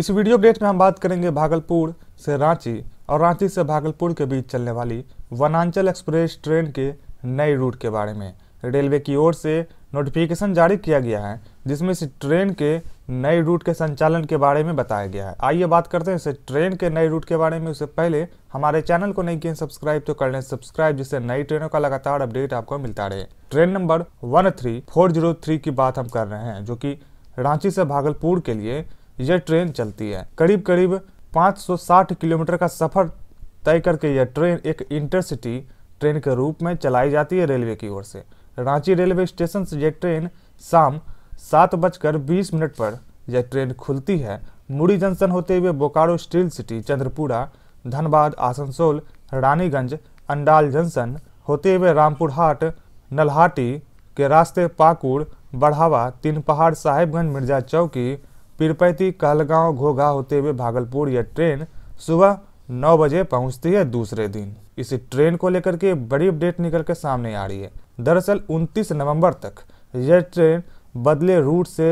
इस video update में हम बात करेंगे भागलपुर से रांची और रांची से भागलपुर के बीच चलने वाली वनांचल एक्सप्रेस ट्रेन के नए रूट के बारे में रेलवे की ओर से नोटिफिकेशन जारी किया गया है जिसमें इस ट्रेन के नए रूट के संचालन के बारे में बताया गया है आइए बात करते हैं इसे ट्रेन के नए रूट के बारे में उससे पहले हमारे चैनल को नहीं किए सब्सक्राइब तो कर लें सब्सक्राइब जिससे नई ट्रेनों का लगातार अपडेट आपको मिलता रहे train number one three four zero three की बात हम कर रहे हैं जो कि रांची से भागलपुर के लिए यह ट्रेन चलती है करीब करीब 560 किलोमीटर का सफर तय करके यह ट्रेन एक इंटरसिटी ट्रेन के रूप में चलाई जाती है रेलवे की ओर से रांची रेलवे स्टेशन से यह ट्रेन शाम सात बजकर बीस मिनट पर यह ट्रेन खुलती है मुड़ी जंक्शन होते हुए Bokaro steel city Chandrapura Dhanbad Asansol Raniganj Andal junction होते हुए रामपुर हाट नलहाटी के रास्ते पाकुड़ बढ़ावा तीन पहाड़ साहेबगंज मिर्जा चौकी पीरपैती कहलगांव घोघा होते हुए भागलपुर यह ट्रेन सुबह नौ बजे पहुंचती है दूसरे दिन इसी ट्रेन को लेकर के बड़ी अपडेट निकल के सामने आ रही है दरअसल 29 नवंबर तक यह ट्रेन बदले रूट से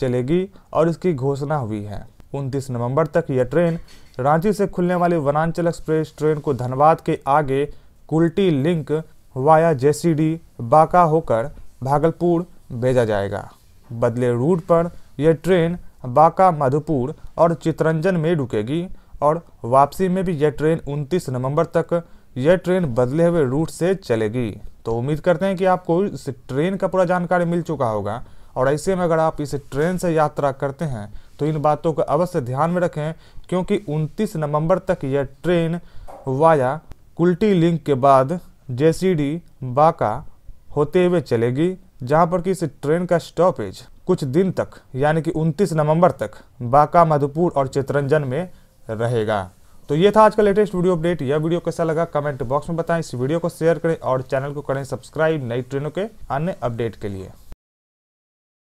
चलेगी और इसकी घोषणा हुई है 29 नवंबर तक यह ट्रेन रांची से खुलने वाली वनांचल एक्सप्रेस ट्रेन को धनबाद के आगे कुल्टी लिंक वाया जे बाका होकर भागलपुर भेजा जाएगा बदले रूट पर यह ट्रेन बांका मधुपुर और चितरंजन में रुकेगी और वापसी में भी यह ट्रेन 29 नवंबर तक यह ट्रेन बदले हुए रूट से चलेगी तो उम्मीद करते हैं कि आपको इस ट्रेन का पूरा जानकारी मिल चुका होगा और ऐसे में अगर आप इस ट्रेन से यात्रा करते हैं तो इन बातों का अवश्य ध्यान में रखें क्योंकि 29 नवंबर तक यह ट्रेन वाया कुल्टी लिंक के बाद जे बाका होते हुए चलेगी जहां पर कि इस ट्रेन का स्टॉपेज कुछ दिन तक यानी कि 29 नवंबर तक बांका मधुपुर और चितरंजन में रहेगा तो ये था आज का लेटेस्ट वीडियो अपडेट यह वीडियो कैसा लगा कमेंट बॉक्स में बताएं इस वीडियो को शेयर करें और चैनल को करें सब्सक्राइब नई ट्रेनों के अन्य अपडेट के लिए